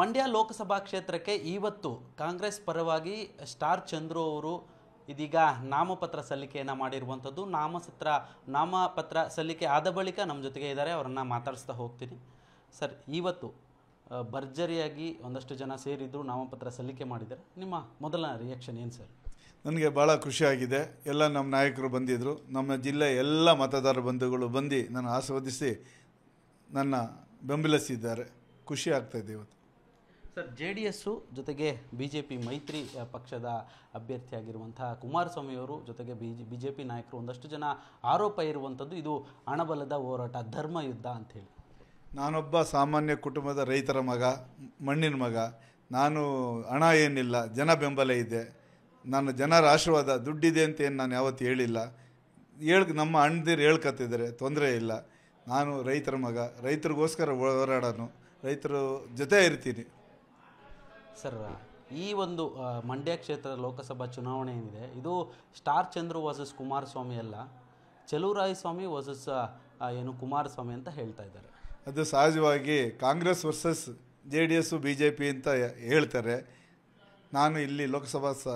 ಮಂಡ್ಯ ಲೋಕಸಭಾ ಕ್ಷೇತ್ರಕ್ಕೆ ಇವತ್ತು ಕಾಂಗ್ರೆಸ್ ಪರವಾಗಿ ಸ್ಟಾರ್ ಚಂದ್ರು ಅವರು ಇದೀಗ ನಾಮಪತ್ರ ಸಲ್ಲಿಕೆಯನ್ನು ಮಾಡಿರುವಂಥದ್ದು ನಾಮಸತ್ರ ನಾಮಪತ್ರ ಸಲ್ಲಿಕೆ ಆದ ಬಳಿಕ ನಮ್ಮ ಜೊತೆಗೆ ಇದ್ದಾರೆ ಅವರನ್ನು ಮಾತಾಡಿಸ್ತಾ ಹೋಗ್ತೀನಿ ಸರ್ ಇವತ್ತು ಭರ್ಜರಿಯಾಗಿ ಒಂದಷ್ಟು ಜನ ಸೇರಿದ್ರು ನಾಮಪತ್ರ ಸಲ್ಲಿಕೆ ಮಾಡಿದ್ದಾರೆ ನಿಮ್ಮ ಮೊದಲ ರಿಯಾಕ್ಷನ್ ಏನು ಸರ್ ನನಗೆ ಭಾಳ ಖುಷಿಯಾಗಿದೆ ಎಲ್ಲ ನಮ್ಮ ನಾಯಕರು ಬಂದಿದ್ದರು ನಮ್ಮ ಜಿಲ್ಲೆ ಎಲ್ಲ ಮತದಾರ ಬಂಧುಗಳು ಬಂದು ನನ್ನ ಆಸ್ವಾದಿಸಿ ನನ್ನ ಬೆಂಬಲಿಸಿದ್ದಾರೆ ಖುಷಿ ಆಗ್ತಾಯಿದೆ ಇವತ್ತು ಸರ್ ಜೆ ಡಿ ಎಸ್ಸು ಜೊತೆಗೆ ಬಿ ಜೆ ಪಿ ಮೈತ್ರಿ ಪಕ್ಷದ ಅಭ್ಯರ್ಥಿಯಾಗಿರುವಂತಹ ಕುಮಾರಸ್ವಾಮಿಯವರು ಜೊತೆಗೆ B G B J P ನಾಯಕರು ಒಂದಷ್ಟು ಜನ ಆರೋಪ ಇರುವಂಥದ್ದು ಇದು ಹಣಬಲದ ಹೋರಾಟ ಧರ್ಮ ಯುದ್ಧ ಅಂಥೇಳಿ ನಾನೊಬ್ಬ ಸಾಮಾನ್ಯ ಕುಟುಂಬದ ರೈತರ ಮಗ ಮಣ್ಣಿನ ಮಗ ನಾನು ಹಣ ಏನಿಲ್ಲ ಜನ ಬೆಂಬಲ ಇದೆ ನಾನು ಜನರ ಆಶೀರ್ವಾದ ದುಡ್ಡಿದೆ ಅಂತ ಏನು ನಾನು ಯಾವತ್ತು ಹೇಳಿಲ್ಲ ಹೇಳ ನಮ್ಮ ಅಣ್ಣದಿರು ಹೇಳ್ಕತ್ತಿದ್ದಾರೆ ತೊಂದರೆ ಇಲ್ಲ ನಾನು ರೈತರ ಮಗ ರೈತರಿಗೋಸ್ಕರ ಹೋರಾಡೋನು ರೈತರು ಜೊತೆ ಇರ್ತೀನಿ ಸರ್ ಈ ಒಂದು ಮಂಡ್ಯ ಕ್ಷೇತ್ರ ಲೋಕಸಭಾ ಚುನಾವಣೆ ಏನಿದೆ ಇದು ಸ್ಟಾರ್ ಚಂದ್ರು ವರ್ಸಸ್ ಕುಮಾರಸ್ವಾಮಿ ಅಲ್ಲ ಚಲುವರಾಯ ಸ್ವಾಮಿ ವರ್ಸಸ್ ಏನು ಕುಮಾರಸ್ವಾಮಿ ಅಂತ ಹೇಳ್ತಾ ಇದ್ದಾರೆ ಅದು ಸಹಜವಾಗಿ Congress versus J D S B J P ಅಂತ ಹೇಳ್ತಾರೆ ನಾನು ಇಲ್ಲಿ ಲೋಕಸಭಾ ಸ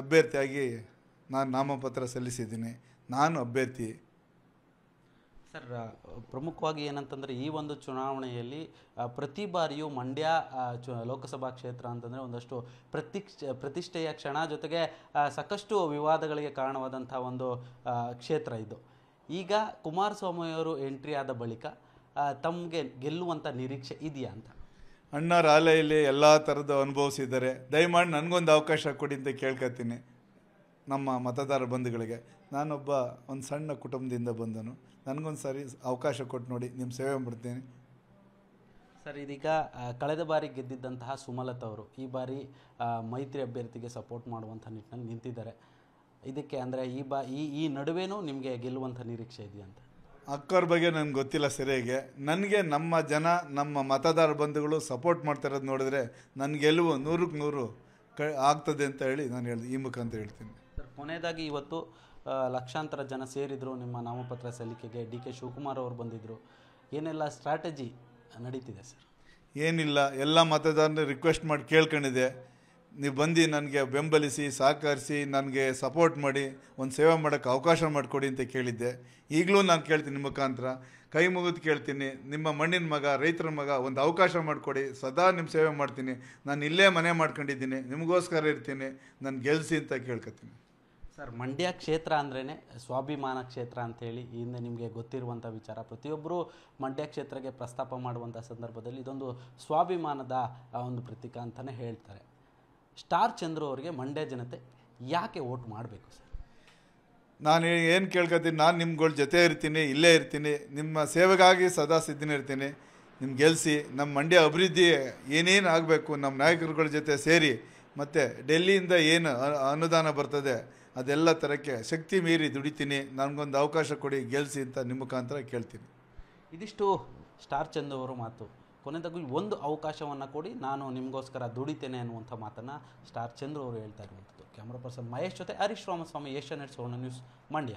ಅಭ್ಯರ್ಥಿಯಾಗಿ ನಾನು ನಾಮಪತ್ರ ಸಲ್ಲಿಸಿದ್ದೀನಿ ನಾನು ಅಭ್ಯರ್ಥಿ ಸರ್ ಪ್ರಮುಖವಾಗಿ ಏನಂತಂದರೆ ಈ ಒಂದು ಚುನಾವಣೆಯಲ್ಲಿ ಪ್ರತಿ ಬಾರಿಯೂ ಮಂಡ್ಯ ಚು ಲೋಕಸಭಾ ಕ್ಷೇತ್ರ ಅಂತಂದರೆ ಒಂದಷ್ಟು ಪ್ರತಿಕ್ಷ ಪ್ರತಿಷ್ಠೆಯ ಕ್ಷಣ ಜೊತೆಗೆ ಸಾಕಷ್ಟು ವಿವಾದಗಳಿಗೆ ಕಾರಣವಾದಂಥ ಒಂದು ಕ್ಷೇತ್ರ ಇದು ಈಗ ಕುಮಾರಸ್ವಾಮಿಯವರು ಎಂಟ್ರಿ ಆದ ಬಳಿಕ ತಮಗೆ ಗೆಲ್ಲುವಂಥ ನಿರೀಕ್ಷೆ ಇದೆಯಾ ಅಂತ ಅಣ್ಣ ರಾಲೆಯಲ್ಲಿ ಎಲ್ಲ ಥರದ ಅನುಭವಿಸಿದ್ದಾರೆ ದಯಮಾಡಿ ನನಗೊಂದು ಅವಕಾಶ ಕೊಡಿ ಅಂತ ಕೇಳ್ಕೊತೀನಿ ನಮ್ಮ ಮತದಾರ ಬಂಧುಗಳಿಗೆ ನಾನೊಬ್ಬ ಒಂದು ಸಣ್ಣ ಕುಟುಂಬದಿಂದ ಬಂದನು ನನಗೊಂದು ಸಾರಿ ಅವಕಾಶ ಕೊಟ್ಟು ನೋಡಿ ನಿಮ್ಮ ಸೇವೆ ಮಾಡ್ತೀನಿ ಸರ್ ಇದೀಗ ಕಳೆದ ಬಾರಿ ಗೆದ್ದಿದ್ದಂತಹ ಸುಮಲತಾ ಅವರು ಈ ಬಾರಿ ಮೈತ್ರಿ ಅಭ್ಯರ್ಥಿಗೆ ಸಪೋರ್ಟ್ ಮಾಡುವಂಥ ನಿಟ್ಟಿನಲ್ಲಿ ನಿಂತಿದ್ದಾರೆ ಇದಕ್ಕೆ ಅಂದರೆ ಈ ಬಾ ಈ ಈ ನಡುವೆನೂ ನಿಮಗೆ ಗೆಲ್ಲುವಂಥ ನಿರೀಕ್ಷೆ ಇದೆಯಂತೆ ಅಕ್ಕವ್ರ ಬಗ್ಗೆ ನನಗೆ ಗೊತ್ತಿಲ್ಲ ಸರಿಯಾಗಿ ನನಗೆ ನಮ್ಮ ಜನ ನಮ್ಮ ಮತದಾರ ಬಂಧುಗಳು ಸಪೋರ್ಟ್ ಮಾಡ್ತಿರೋದು ನೋಡಿದ್ರೆ ಗೆಲುವು ನೂರಕ್ಕೆ ನೂರು ಕ ಆಗ್ತದೆ ಅಂತ ಹೇಳಿ ನಾನು ಹೇಳಿದೆ ಈ ಮುಖಾಂತ ಹೇಳ್ತೀನಿ ಕೊನೆಯದಾಗಿ ಇವತ್ತು ಲಕ್ಷಾಂತರ ಜನ ಸೇರಿದರು ನಿಮ್ಮ ನಾಮಪತ್ರ ಸಲ್ಲಿಕೆಗೆ ಡಿ ಕೆ ಶಿವಕುಮಾರ್ ಅವರು ಬಂದಿದ್ದರು ಏನೆಲ್ಲ ಸ್ಟ್ರಾಟಜಿ ನಡೀತಿದೆ ಸರ್ ಏನಿಲ್ಲ ಎಲ್ಲ ಮತದಾರನ ರಿಕ್ವೆಸ್ಟ್ ಮಾಡಿ ಕೇಳ್ಕೊಂಡಿದೆ ನೀವು ಬಂದು ನನಗೆ ಬೆಂಬಲಿಸಿ ಸಹಕರಿಸಿ ನನಗೆ ಸಪೋರ್ಟ್ ಮಾಡಿ ಒಂದು ಸೇವೆ ಮಾಡೋಕ್ಕೆ ಅವಕಾಶ ಮಾಡಿಕೊಡಿ ಅಂತ ಕೇಳಿದ್ದೆ ಈಗಲೂ ನಾನು ಕೇಳ್ತೀನಿ ಮುಖಾಂತರ ಕೈ ಮುಗಿದು ಕೇಳ್ತೀನಿ ನಿಮ್ಮ ಮಣ್ಣಿನ ಮಗ ರೈತರ ಮಗ ಒಂದು ಅವಕಾಶ ಮಾಡಿಕೊಡಿ ಸದಾ ನಿಮ್ಮ ಸೇವೆ ಮಾಡ್ತೀನಿ ನಾನು ಇಲ್ಲೇ ಮನೆ ಮಾಡ್ಕೊಂಡಿದ್ದೀನಿ ನಿಮಗೋಸ್ಕರ ಇರ್ತೀನಿ ನಾನು ಗೆಲ್ಲಿಸಿ ಅಂತ ಕೇಳ್ಕೊತೀನಿ ಸರ್ ಮಂಡ್ಯ ಕ್ಷೇತ್ರ ಅಂದ್ರೇ ಸ್ವಾಭಿಮಾನ ಕ್ಷೇತ್ರ ಅಂತೇಳಿ ಹಿಂದೆ ನಿಮಗೆ ಗೊತ್ತಿರುವಂಥ ವಿಚಾರ ಪ್ರತಿಯೊಬ್ಬರೂ ಮಂಡ್ಯ ಕ್ಷೇತ್ರಕ್ಕೆ ಪ್ರಸ್ತಾಪ ಮಾಡುವಂಥ ಸಂದರ್ಭದಲ್ಲಿ ಇದೊಂದು ಸ್ವಾಭಿಮಾನದ ಒಂದು ಪ್ರತೀಕ ಅಂತಲೇ ಹೇಳ್ತಾರೆ ಸ್ಟಾರ್ ಚಂದ್ರು ಅವರಿಗೆ ಮಂಡ್ಯ ಜನತೆ ಯಾಕೆ ಓಟ್ ಮಾಡಬೇಕು ಸರ್ ನಾನು ಏನು ಕೇಳ್ಕೊತೀನಿ ನಾನು ನಿಮ್ಗಳ ಜೊತೆ ಇರ್ತೀನಿ ಇಲ್ಲೇ ಇರ್ತೀನಿ ನಿಮ್ಮ ಸೇವೆಗಾಗಿ ಸದಾ ಸಿದ್ಧನೇ ಇರ್ತೀನಿ ನಿಮ್ಮ ಗೆಲ್ಲಿಸಿ ನಮ್ಮ ಮಂಡ್ಯ ಅಭಿವೃದ್ಧಿ ಏನೇನು ಆಗಬೇಕು ನಮ್ಮ ನಾಯಕರುಗಳ ಜೊತೆ ಸೇರಿ ಮತ್ತು ಡೆಲ್ಲಿಯಿಂದ ಏನು ಅನುದಾನ ಬರ್ತದೆ ಅದೆಲ್ಲ ಥರಕ್ಕೆ ಶಕ್ತಿ ಮೀರಿ ದುಡಿತೀನಿ ನನಗೊಂದು ಅವಕಾಶ ಕೊಡಿ ಗೆಲ್ಲಿಸಿ ಅಂತ ನಿಮ್ಮ ಮುಖಾಂತರ ಕೇಳ್ತೀನಿ ಇದಿಷ್ಟು ಸ್ಟಾರ್ ಚಂದ್ ಅವರ ಮಾತು ಕೊನೆಯದಾಗಿ ಒಂದು ಅವಕಾಶವನ್ನು ಕೊಡಿ ನಾನು ನಿಮಗೋಸ್ಕರ ದುಡಿತೇನೆ ಅನ್ನುವಂಥ ಮಾತನ್ನು ಸ್ಟಾರ್ ಚಂದ್ರ ಅವರು ಹೇಳ್ತಾ ಇರುವಂಥದ್ದು ಕ್ಯಾಮ್ರಾ ಪರ್ಸನ್ ಮಹೇಶ್ ಜೊತೆ ಹರೀಶ್ ರಾಮಸ್ವಾಮಿ ಏಷ್ಯಾ ನೆಟ್ಸ್ ಸುವರ್ಣ ನ್ಯೂಸ್ ಮಂಡ್ಯ